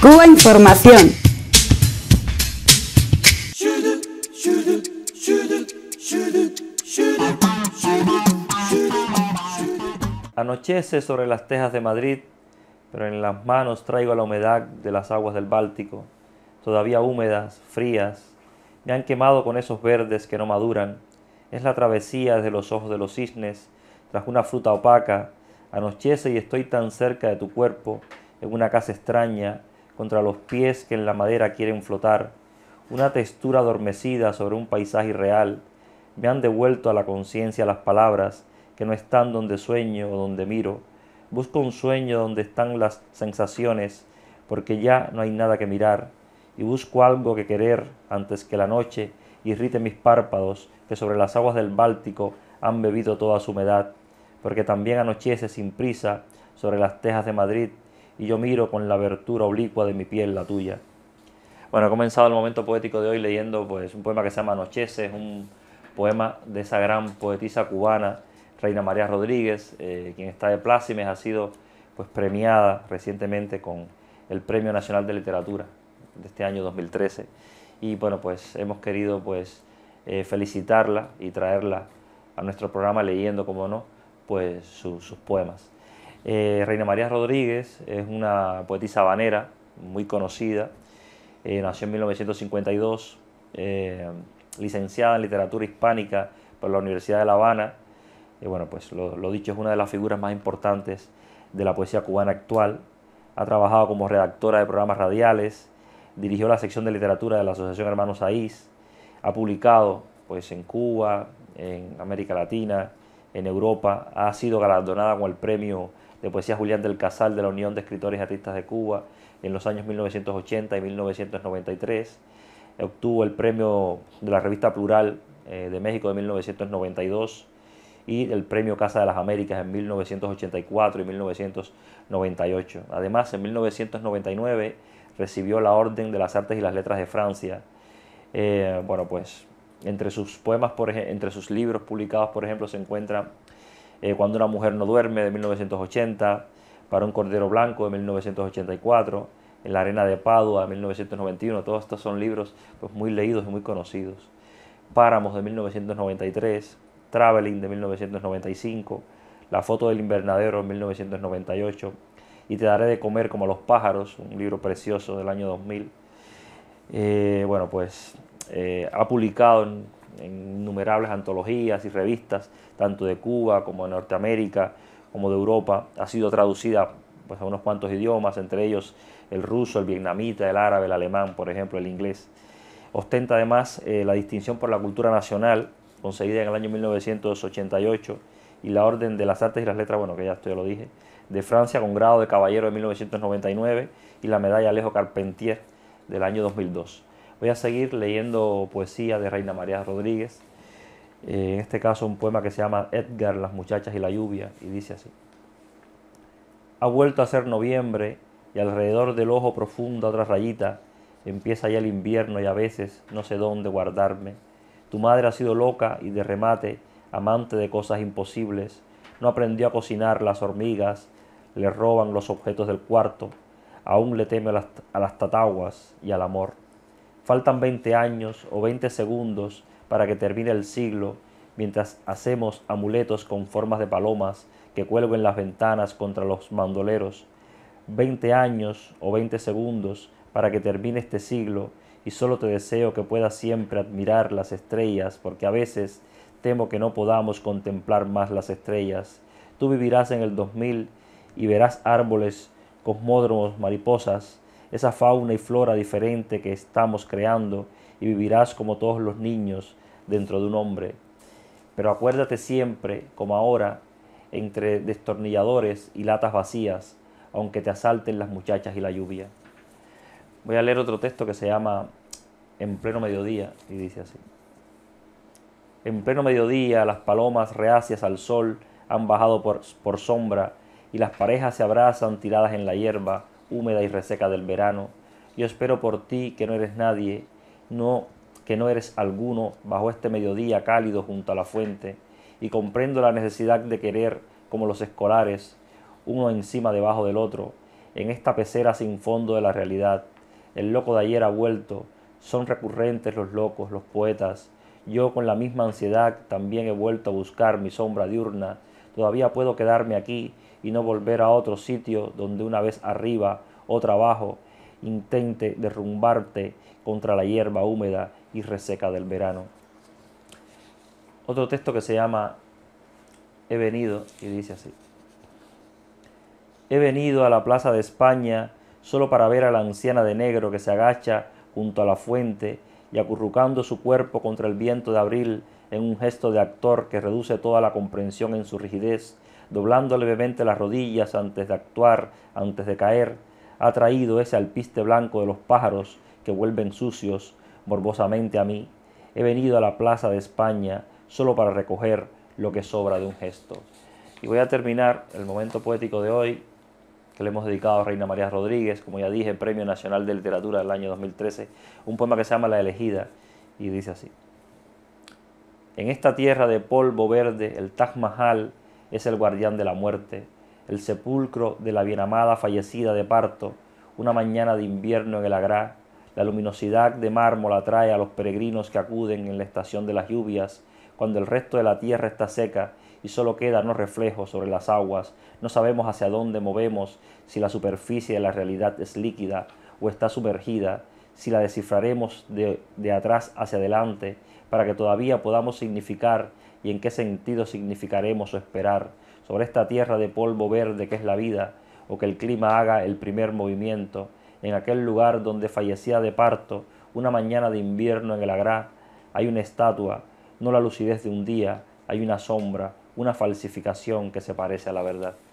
Cuba Información. Anochece sobre las tejas de Madrid, pero en las manos traigo la humedad de las aguas del Báltico, todavía húmedas, frías. Me han quemado con esos verdes que no maduran. Es la travesía desde los ojos de los cisnes, tras una fruta opaca. Anochece y estoy tan cerca de tu cuerpo, en una casa extraña, contra los pies que en la madera quieren flotar, una textura adormecida sobre un paisaje real, me han devuelto a la conciencia las palabras que no están donde sueño o donde miro. Busco un sueño donde están las sensaciones, porque ya no hay nada que mirar, y busco algo que querer antes que la noche irrite mis párpados, que sobre las aguas del Báltico han bebido toda su humedad, porque también anochece sin prisa sobre las tejas de Madrid y yo miro con la abertura oblicua de mi piel la tuya. Bueno, he comenzado el momento poético de hoy leyendo pues, un poema que se llama Anochece, es un poema de esa gran poetisa cubana, Reina María Rodríguez, eh, quien está de plácimes, ha sido pues, premiada recientemente con el Premio Nacional de Literatura de este año 2013. Y bueno, pues hemos querido pues, eh, felicitarla y traerla a nuestro programa leyendo, como no, pues sus poemas. Eh, Reina María Rodríguez es una poetisa habanera muy conocida. Eh, nació en 1952, eh, licenciada en literatura hispánica por la Universidad de La Habana. Y bueno, pues lo, dicho, es una de las figuras más importantes de la poesía cubana actual. Ha trabajado como redactora de programas radiales, dirigió la sección de literatura de la Asociación Hermanos Aís, ha publicado pues, en Cuba, en América Latina, en Europa, ha sido galardonada con el premio de poesía Julián del Casal de la Unión de Escritores y Artistas de Cuba en los años 1980 y 1993. Obtuvo el premio de la revista Plural eh, de México de 1992 y el premio Casa de las Américas en 1984 y 1998. Además, en 1999 recibió la Orden de las Artes y las Letras de Francia. Eh, bueno, pues entre sus poemas, por entre sus libros publicados, por ejemplo, se encuentra eh, cuando una mujer no duerme de 1980, Para un cordero blanco de 1984, En la arena de Padua de 1991, todos estos son libros pues, muy leídos y muy conocidos. Páramos de 1993, Traveling de 1995, La foto del invernadero de 1998 y Te daré de comer como los pájaros, un libro precioso del año 2000. Eh, bueno, pues eh, ha publicado en en innumerables antologías y revistas, tanto de Cuba como de Norteamérica, como de Europa. Ha sido traducida pues, a unos cuantos idiomas, entre ellos el ruso, el vietnamita, el árabe, el alemán, por ejemplo, el inglés. Ostenta además eh, la distinción por la cultura nacional, conseguida en el año 1988, y la Orden de las Artes y las Letras, bueno, que ya esto ya lo dije, de Francia con grado de caballero de 1999 y la medalla Alejo Carpentier del año 2002. Voy a seguir leyendo poesía de Reina María Rodríguez, eh, en este caso un poema que se llama Edgar, las muchachas y la lluvia, y dice así. Ha vuelto a ser noviembre y alrededor del ojo profundo otra rayita, empieza ya el invierno y a veces no sé dónde guardarme. Tu madre ha sido loca y de remate, amante de cosas imposibles, no aprendió a cocinar las hormigas, le roban los objetos del cuarto, aún le teme a las tataguas y al amor. Faltan 20 años o 20 segundos para que termine el siglo, mientras hacemos amuletos con formas de palomas que cuelgo en las ventanas contra los mandoleros. 20 años o 20 segundos para que termine este siglo y solo te deseo que puedas siempre admirar las estrellas porque a veces temo que no podamos contemplar más las estrellas. Tú vivirás en el 2000 y verás árboles, cosmódromos, mariposas, esa fauna y flora diferente que estamos creando y vivirás como todos los niños dentro de un hombre. Pero acuérdate siempre, como ahora, entre destornilladores y latas vacías, aunque te asalten las muchachas y la lluvia. Voy a leer otro texto que se llama En pleno mediodía y dice así. En pleno mediodía las palomas reacias al sol han bajado por, por sombra y las parejas se abrazan tiradas en la hierba húmeda y reseca del verano. Yo espero por ti que no eres nadie, no que no eres alguno bajo este mediodía cálido junto a la fuente, y comprendo la necesidad de querer como los escolares, uno encima debajo del otro, en esta pecera sin fondo de la realidad. El loco de ayer ha vuelto, son recurrentes los locos, los poetas. Yo con la misma ansiedad también he vuelto a buscar mi sombra diurna. Todavía puedo quedarme aquí y no volver a otro sitio donde una vez arriba o abajo intente derrumbarte contra la hierba húmeda y reseca del verano. Otro texto que se llama He venido y dice así. He venido a la Plaza de España solo para ver a la anciana de negro que se agacha junto a la fuente y acurrucando su cuerpo contra el viento de abril en un gesto de actor que reduce toda la comprensión en su rigidez, doblando levemente las rodillas antes de actuar, antes de caer, ha traído ese alpiste blanco de los pájaros que vuelven sucios morbosamente a mí. He venido a la plaza de España solo para recoger lo que sobra de un gesto. Y voy a terminar el momento poético de hoy que le hemos dedicado a Reina María Rodríguez, como ya dije, Premio Nacional de Literatura del año 2013, un poema que se llama La elegida y dice así. En esta tierra de polvo verde, el Taj Mahal es el guardián de la muerte, el sepulcro de la bienamada fallecida de parto, una mañana de invierno en el Agrá. La luminosidad de mármol atrae a los peregrinos que acuden en la estación de las lluvias, cuando el resto de la tierra está seca y solo quedan los reflejos sobre las aguas. No sabemos hacia dónde movemos, si la superficie de la realidad es líquida o está sumergida, si la descifraremos de, de atrás hacia adelante, para que todavía podamos significar y en qué sentido significaremos o esperar sobre esta tierra de polvo verde que es la vida, o que el clima haga el primer movimiento, en aquel lugar donde fallecía de parto, una mañana de invierno en el Agrá, hay una estatua, no la lucidez de un día, hay una sombra, una falsificación que se parece a la verdad.